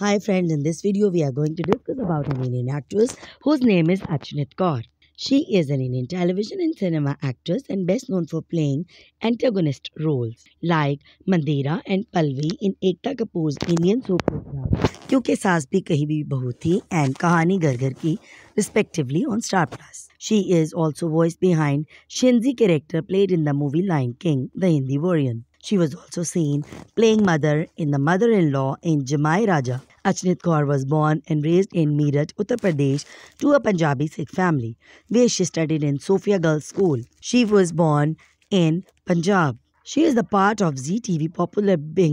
Hi friends, in this video we are going to discuss about an Indian actress whose name is Achinit Kaur. She is an Indian television and cinema actress and best known for playing antagonist roles like Mandira and Palvi in Ekta Kapoor's Indian soap opera क्योंकि Saas भी Kahi भी बहू थी and कहानी Ki respectively on respectively on Star Plus she is also voice behind Shinji character played in the movie Lion King the She was also seen playing mother in The Mother-in-Law in Jamai Raja Achnit Kaur was born and raised in Meerut, Uttar Pradesh to a Punjabi Sikh family, where she studied in Sophia Girls School. She was born in Punjab. She is the part of ZTV popular Bing.